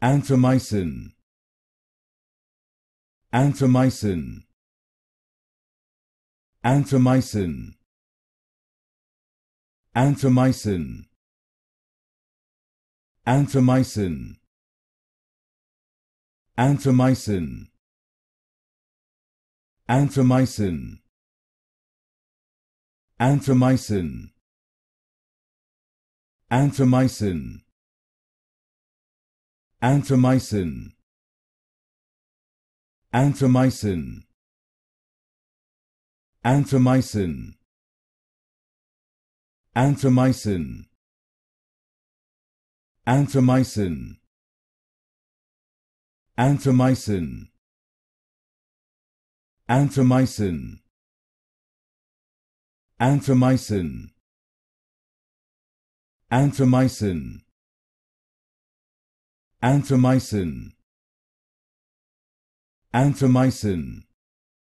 Anthromycin. Anthromycin. Anthromycin. Anthromycin. Anthromycin. Anthromycin. Anthromycin. Anthromycin. Anthromycin. Antamycin. Antamycin. Antamycin. Antamycin. Antamycin. Antamycin. Antamycin. Antamycin. Antamycin. Anthromycin. Anthromycin.